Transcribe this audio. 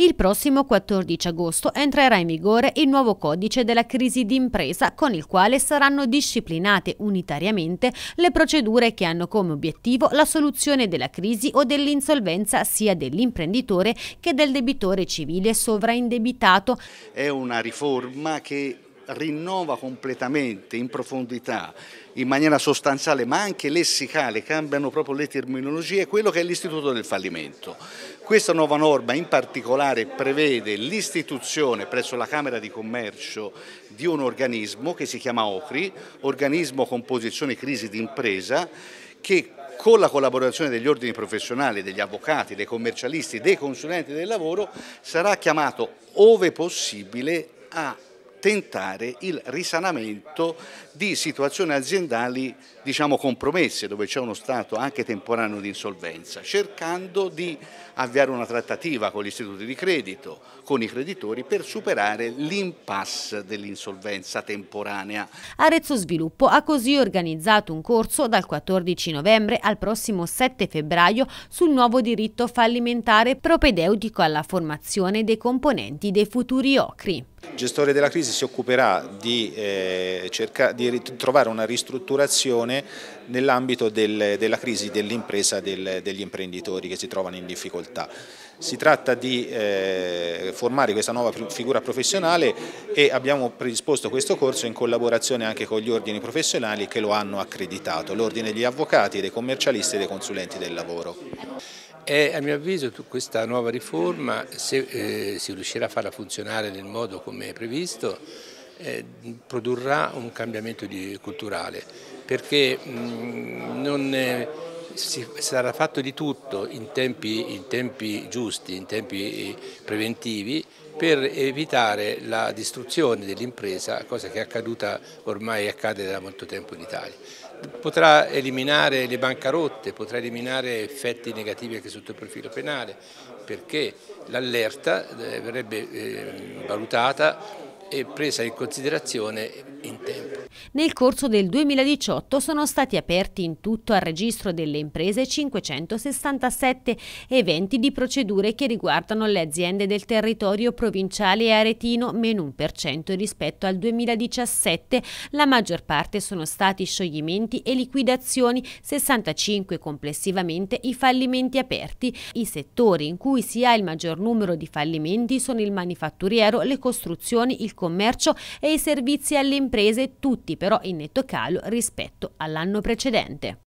Il prossimo 14 agosto entrerà in vigore il nuovo codice della crisi d'impresa con il quale saranno disciplinate unitariamente le procedure che hanno come obiettivo la soluzione della crisi o dell'insolvenza sia dell'imprenditore che del debitore civile sovraindebitato. È una riforma che rinnova completamente in profondità, in maniera sostanziale ma anche lessicale, cambiano proprio le terminologie, quello che è l'istituto del fallimento. Questa nuova norma in particolare prevede l'istituzione presso la Camera di Commercio di un organismo che si chiama OCRI, organismo composizione crisi d'impresa, che con la collaborazione degli ordini professionali, degli avvocati, dei commercialisti, dei consulenti del lavoro, sarà chiamato, ove possibile, a tentare il risanamento di situazioni aziendali diciamo compromesse dove c'è uno stato anche temporaneo di insolvenza cercando di avviare una trattativa con gli istituti di credito, con i creditori per superare l'impasse dell'insolvenza temporanea. Arezzo Sviluppo ha così organizzato un corso dal 14 novembre al prossimo 7 febbraio sul nuovo diritto fallimentare propedeutico alla formazione dei componenti dei futuri OCRI gestore della crisi si occuperà di, eh, cerca, di trovare una ristrutturazione nell'ambito del, della crisi dell'impresa del, degli imprenditori che si trovano in difficoltà. Si tratta di eh, formare questa nuova figura professionale e abbiamo predisposto questo corso in collaborazione anche con gli ordini professionali che lo hanno accreditato, l'ordine degli avvocati, dei commercialisti e dei consulenti del lavoro. E a mio avviso questa nuova riforma, se eh, si riuscirà a farla funzionare nel modo come è previsto, eh, produrrà un cambiamento di, culturale, perché mh, mm, non... Eh, si sarà fatto di tutto in tempi, in tempi giusti, in tempi eh, preventivi per evitare la distruzione dell'impresa, cosa che è accaduta ormai accade da molto tempo in Italia. Potrà eliminare le bancarotte, potrà eliminare effetti negativi anche sotto il profilo penale, perché l'allerta eh, verrebbe ehm, valutata e presa in considerazione in tempo. Nel corso del 2018 sono stati aperti in tutto al registro delle imprese 567 eventi di procedure che riguardano le aziende del territorio provinciale e aretino, meno 1% rispetto al 2017. La maggior parte sono stati scioglimenti e liquidazioni, 65 complessivamente i fallimenti aperti. I settori in cui si ha il maggior numero di fallimenti sono il manifatturiero, le costruzioni, il commercio e i servizi alle imprese, tutti per però in netto calo rispetto all'anno precedente.